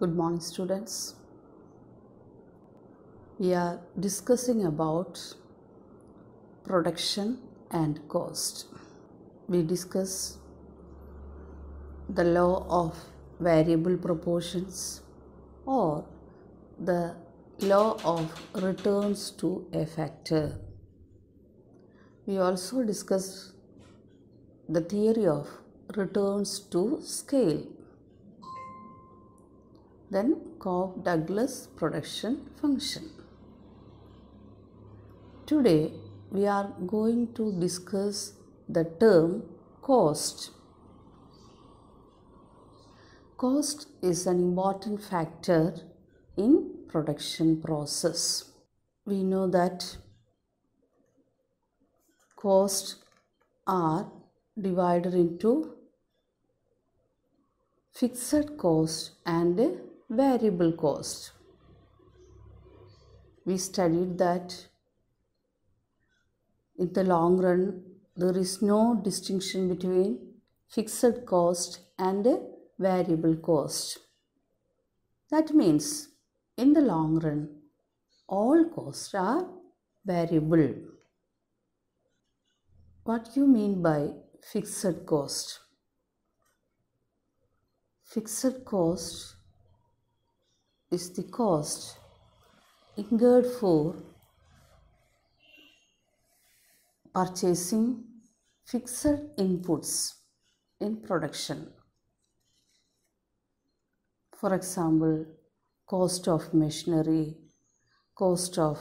good morning students we are discussing about production and cost we discuss the law of variable proportions or the law of returns to a factor we also discuss the theory of returns to scale then Cobb Douglas production function. Today we are going to discuss the term cost. Cost is an important factor in production process. We know that costs are divided into fixed cost and variable cost. We studied that in the long run, there is no distinction between fixed cost and variable cost. That means in the long run, all costs are variable. What you mean by fixed cost? Fixed cost is the cost incurred for purchasing fixed inputs in production. For example, cost of machinery, cost of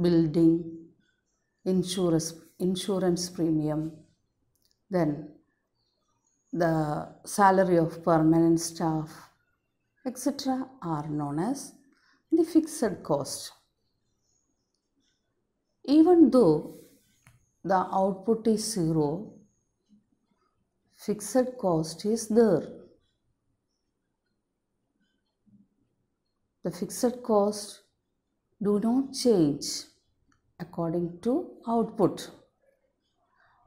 building, insurance, insurance premium, then the salary of permanent staff, etc. are known as the fixed cost. Even though the output is zero, fixed cost is there. The fixed cost do not change according to output.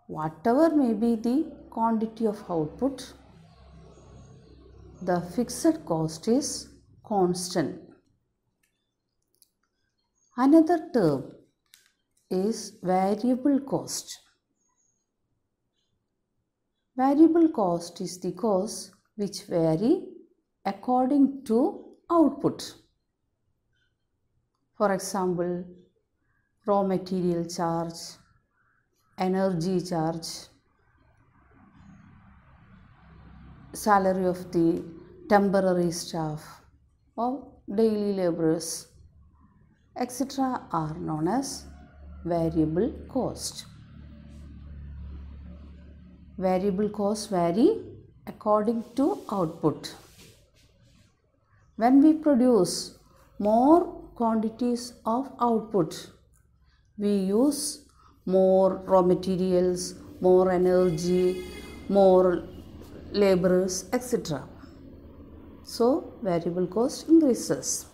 Whatever may be the quantity of output, the fixed cost is constant. Another term is variable cost. Variable cost is the cost which vary according to output. For example, raw material charge, energy charge, salary of the temporary staff or daily laborers, etc., are known as variable cost. Variable costs vary according to output. When we produce more quantities of output, we use more raw materials, more energy, more laborers, etc. So, variable cost increases.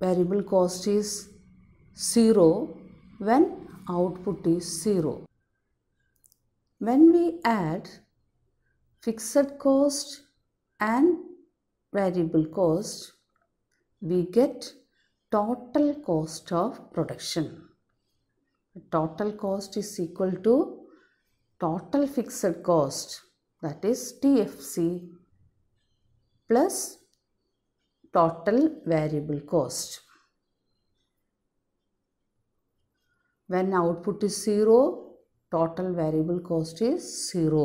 Variable cost is 0 when output is 0. When we add fixed cost and variable cost, we get total cost of production. Total cost is equal to total fixed cost that is TFC plus total variable cost. When output is 0, total variable cost is 0.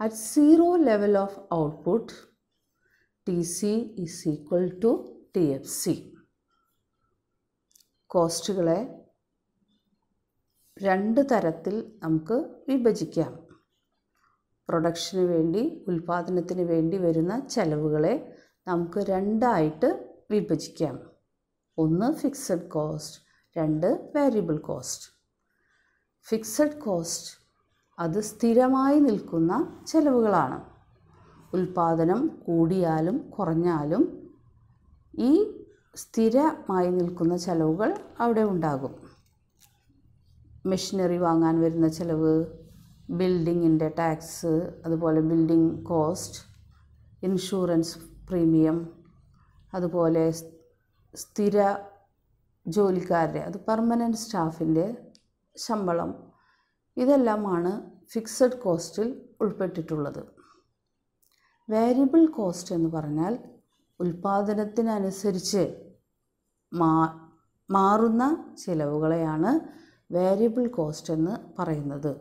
At 0 level of output, TC is equal to TFC. കോസ്റ്റുകളെ രണ്ട് തരത്തിൽ നമുക്ക് വിഭജിക്കാം production വേണ്ടി ഉൽപാദനത്തിന് വേണ്ടി വരുന്ന ചെലവുകളെ നമുക്ക് രണ്ടായിട്ട് വിഭജിക്കാം ഒന്ന് ഫിക്സഡ് കോസ്റ്റ് രണ്ട് വേരിയബിൾ കോസ്റ്റ് ഫിക്സഡ് കോസ്റ്റ് അത് സ്ഥിരമായി നിൽക്കുന്ന ചെലവുകളാണ് ഉൽപാദനം കൂടിയാലും കുറഞ്ഞാലും ഈ സ്ഥിരമായി നിൽക്കുന്ന ചെലവുകൾ അവിടെ ഉണ്ടാകും മെഷീനറി വാങ്ങാൻ വരുന്ന ചിലവ് ബിൽഡിങ്ങിൻ്റെ ടാക്സ് അതുപോലെ ബിൽഡിംഗ് കോസ്റ്റ് ഇൻഷുറൻസ് പ്രീമിയം അതുപോലെ സ്ഥിര ജോലിക്കാരുടെ അത് പെർമനൻറ്റ് സ്റ്റാഫിൻ്റെ ശമ്പളം ഇതെല്ലാമാണ് ഫിക്സഡ് കോസ്റ്റിൽ ഉൾപ്പെട്ടിട്ടുള്ളത് വേരിയബിൾ കോസ്റ്റ് എന്ന് പറഞ്ഞാൽ ഉൽപ്പാദനത്തിനനുസരിച്ച് മാ മാറുന്ന ചിലവുകളെയാണ് വേരിയബിൾ കോസ്റ്റ് എന്ന് പറയുന്നത്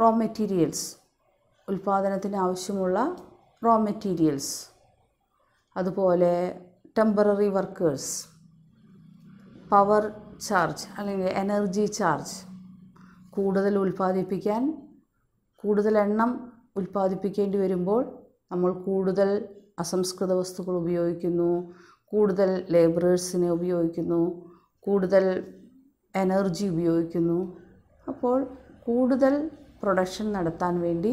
റോ മെറ്റീരിയൽസ് ഉൽപ്പാദനത്തിന് ആവശ്യമുള്ള റോ മെറ്റീരിയൽസ് അതുപോലെ ടെമ്പററി വർക്കേഴ്സ് പവർ ചാർജ് അല്ലെങ്കിൽ എനർജി ചാർജ് കൂടുതൽ ഉൽപ്പാദിപ്പിക്കാൻ കൂടുതൽ എണ്ണം ഉൽപ്പാദിപ്പിക്കേണ്ടി വരുമ്പോൾ നമ്മൾ കൂടുതൽ അസംസ്കൃത വസ്തുക്കൾ ഉപയോഗിക്കുന്നു കൂടുതൽ ലേബറേഴ്സിനെ ഉപയോഗിക്കുന്നു കൂടുതൽ എനർജി ഉപയോഗിക്കുന്നു അപ്പോൾ കൂടുതൽ പ്രൊഡക്ഷൻ നടത്താൻ വേണ്ടി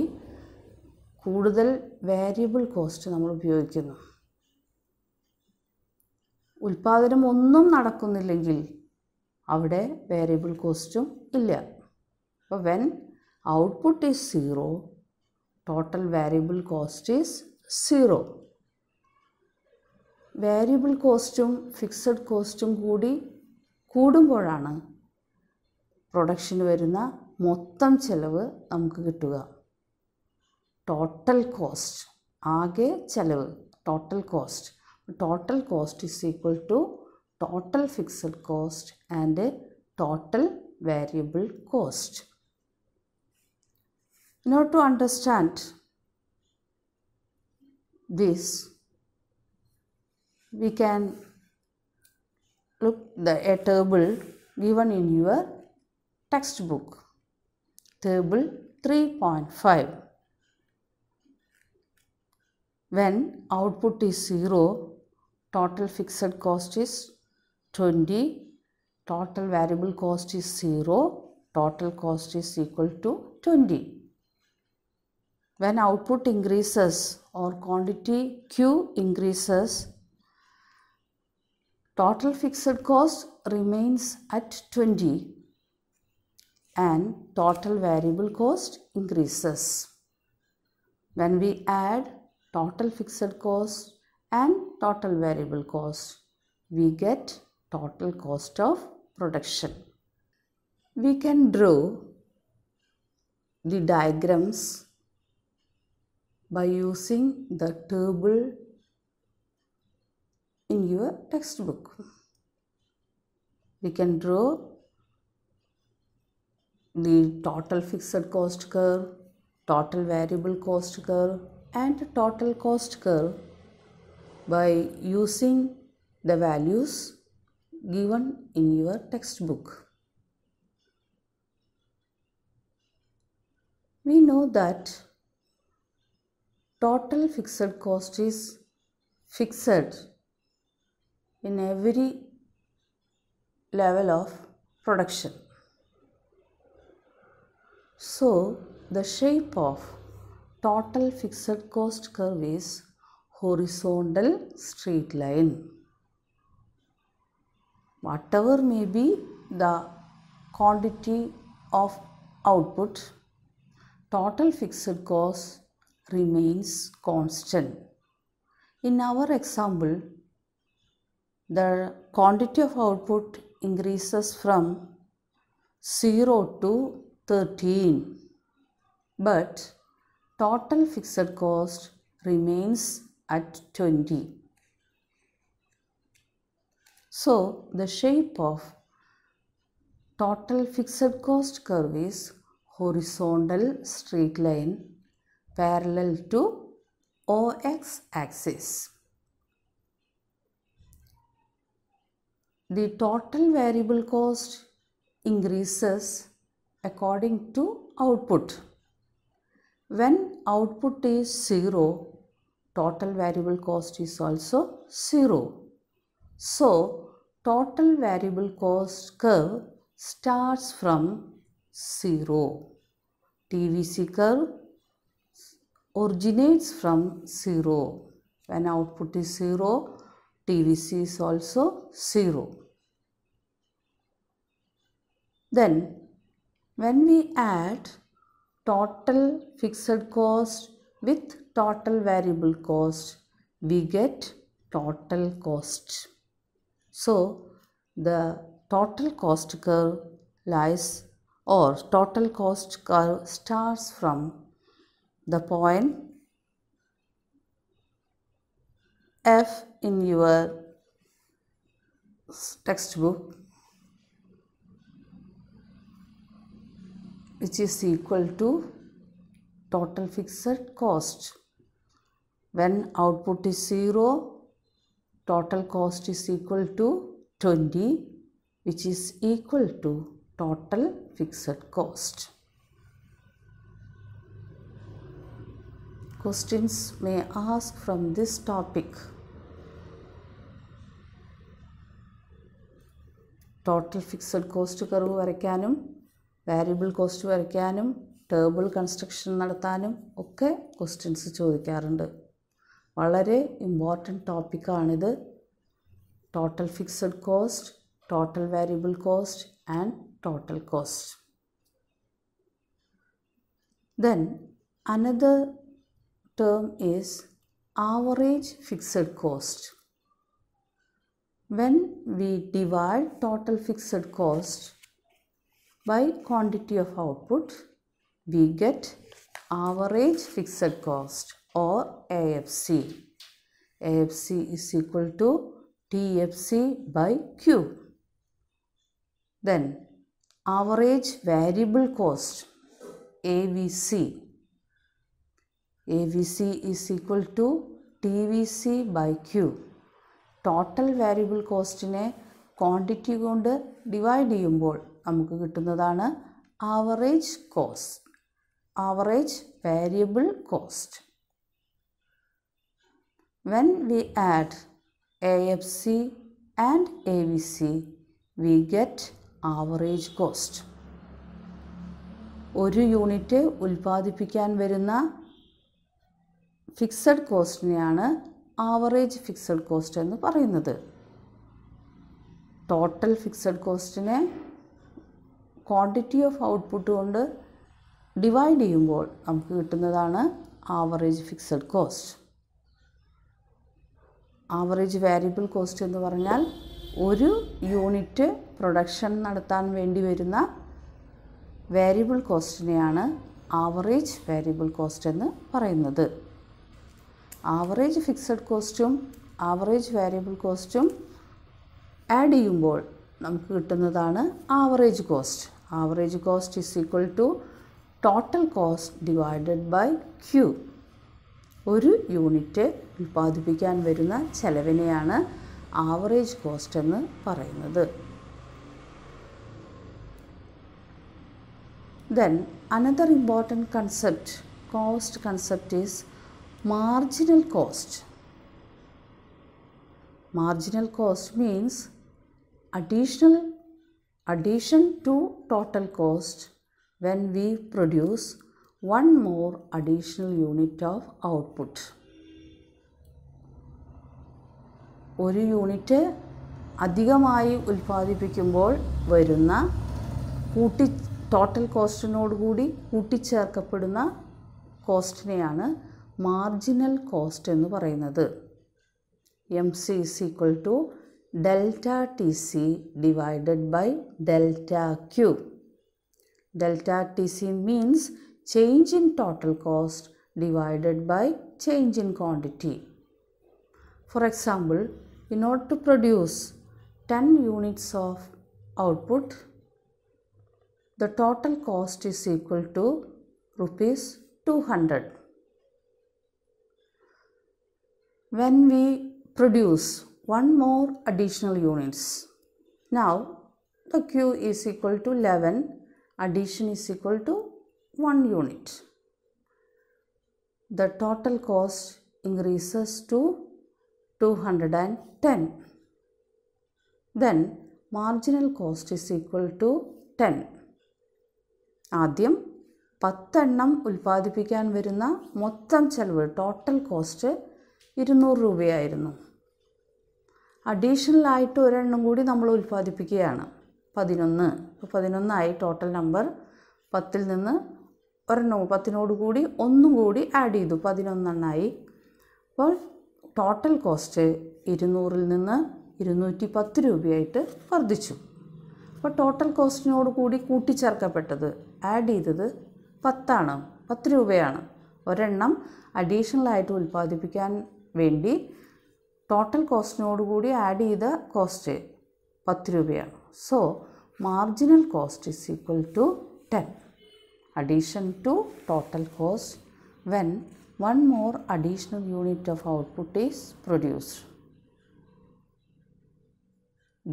കൂടുതൽ വേരിയബിൾ കോസ്റ്റ് നമ്മൾ ഉപയോഗിക്കുന്നു ഉൽപ്പാദനം ഒന്നും നടക്കുന്നില്ലെങ്കിൽ അവിടെ വേരിയബിൾ കോസ്റ്റും ഇല്ല അപ്പോൾ when output is zero total variable cost is zero variable കോസ്റ്റും ഫിക്സഡ് കോസ്റ്റും കൂടി കൂടുമ്പോഴാണ് പ്രൊഡക്ഷന് വരുന്ന മൊത്തം ചിലവ് നമുക്ക് കിട്ടുക ടോട്ടൽ കോസ്റ്റ് ആകെ ചിലവ് total cost total cost is equal to total fixed cost and total variable cost In order to understand this, we can look the, a table given in your textbook. Table 3.5 When output is 0, total fixed cost is 20, total variable cost is 0, total cost is equal to 20. When output increases or quantity Q increases, total fixed cost remains at 20 and total variable cost increases. When we add total fixed cost and total variable cost, we get total cost of production. We can draw the diagrams by using the table in your textbook. We can draw the total fixed cost curve, total variable cost curve and total cost curve by using the values given in your textbook. We know that total fixed cost is fixed in every level of production. So, the shape of total fixed cost curve is horizontal straight line. Whatever may be the quantity of output, total fixed cost remains constant. In our example, the quantity of output increases from 0 to 13. But total fixed cost remains at 20. So the shape of total fixed cost curve is horizontal straight line parallel to OX axis. The total variable cost increases according to output. When output is 0, total variable cost is also 0. So, total variable cost curve starts from 0. TVC curve originates from 0. When output is 0, TVC is also 0. Then when we add total fixed cost with total variable cost, we get total cost. So, the total cost curve lies or total cost curve starts from the point F in your textbook which is equal to total fixed cost when output is 0 total cost is equal to 20 which is equal to total fixed cost questions may ask from this topic Total fixed cost karu വരയ്ക്കാനും variable cost വരയ്ക്കാനും table construction നടത്താനും ഒക്കെ questions ചോദിക്കാറുണ്ട് വളരെ important ടോപ്പിക്കാണിത് total fixed cost total variable cost and total cost then another term is average fixed cost when we divide total fixed cost by quantity of output, we get average fixed cost or AFC. AFC is equal to TFC by Q. Then average variable cost AVC. AVC is equal to TVC by Q. Total variable cost a quantity under divide ചെയ്യുമ്പോൾ നമുക്ക് കിട്ടുന്നതാണ് average cost average variable cost when we add A F C and A V C we get average cost ഒരു unit ഉൽപ്പാദിപ്പിക്കാൻ വരുന്ന fixed കോസ്റ്റിനെയാണ് average fixed cost എന്ന് പറയുന്നത് total fixed കോസ്റ്റിനെ ക്വാണ്ടിറ്റി ഓഫ് ഔട്ട്പുട്ട് കൊണ്ട് ഡിവൈഡ് ചെയ്യുമ്പോൾ നമുക്ക് കിട്ടുന്നതാണ് average fixed cost average variable cost എന്ന് പറഞ്ഞാൽ ഒരു യൂണിറ്റ് പ്രൊഡക്ഷൻ നടത്താൻ വേണ്ടി വരുന്ന വേരിയബിൾ കോസ്റ്റിനെയാണ് ആവറേജ് വേരിയബിൾ കോസ്റ്റ് എന്ന് പറയുന്നത് ആവറേജ് ഫിക്സഡ് കോസ്റ്റും ആവറേജ് വേരിയബിൾ കോസ്റ്റും ആഡ് ചെയ്യുമ്പോൾ നമുക്ക് കിട്ടുന്നതാണ് average cost average cost is equal to total cost divided by Q ഒരു യൂണിറ്റ് ഉൽപ്പാദിപ്പിക്കാൻ വരുന്ന ചെലവിനെയാണ് ആവറേജ് കോസ്റ്റ് എന്ന് പറയുന്നത് then another important concept cost concept is marginal cost marginal cost means additional addition to total cost when we produce one more additional unit of output. ഒരു unit അധികമായി ഉൽപ്പാദിപ്പിക്കുമ്പോൾ വരുന്ന കൂട്ടി ടോട്ടൽ കോസ്റ്റിനോട് കൂടി കൂട്ടിച്ചേർക്കപ്പെടുന്ന കോസ്റ്റിനെയാണ് മാർജിനൽ കോസ്റ്റ് എന്ന് പറയുന്നത് M C is equal to delta Tc divided by delta Q. Delta Tc means change in total cost divided by change in quantity. For example, in order to produce 10 units of output, the total cost is equal to rupees 200. When we produce one more additional units. Now the Q is equal to 11, addition is equal to 1 unit. The total cost increases to 210. Then marginal cost is equal to 10. ആദ്യം പത്തെണ്ണം ഉൽപ്പാദിപ്പിക്കാൻ വരുന്ന മൊത്തം ചെലവ് total cost ഇരുന്നൂറ് രൂപയായിരുന്നു ആയിട്ട് ഒരെണ്ണം കൂടി നമ്മൾ ഉൽപ്പാദിപ്പിക്കുകയാണ് പതിനൊന്ന് അപ്പോൾ പതിനൊന്നായി ടോട്ടൽ നമ്പർ പത്തിൽ നിന്ന് ഒരെണ്ണം പത്തിനോട് കൂടി ഒന്നും കൂടി ആഡ് ചെയ്തു പതിനൊന്നെണ്ണായി അപ്പോൾ ടോട്ടൽ കോസ്റ്റ് ഇരുന്നൂറിൽ നിന്ന് ഇരുന്നൂറ്റി പത്ത് രൂപയായിട്ട് വർദ്ധിച്ചു അപ്പോൾ ടോട്ടൽ കോസ്റ്റിനോട് കൂടി കൂട്ടിച്ചേർക്കപ്പെട്ടത് ആഡ് ചെയ്തത് പത്താണ് പത്ത് രൂപയാണ് ഒരെണ്ണം അഡീഷണലായിട്ട് ഉൽപ്പാദിപ്പിക്കാൻ വേണ്ടി Total cost total add add cost cost പത്ത് രൂപയാണ് So marginal cost is equal to ten addition to total cost when one more additional unit of output is produced.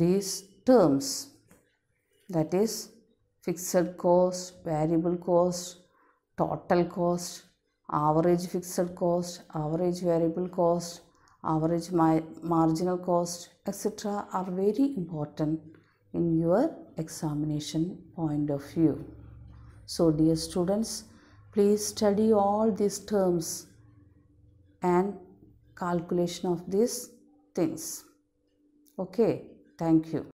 These terms that is fixed cost, variable cost, total cost, average fixed cost, average variable cost, average marginal cost etc are very important in your examination point of view. So dear students please study all these terms and calculation of these things. Okay, thank you.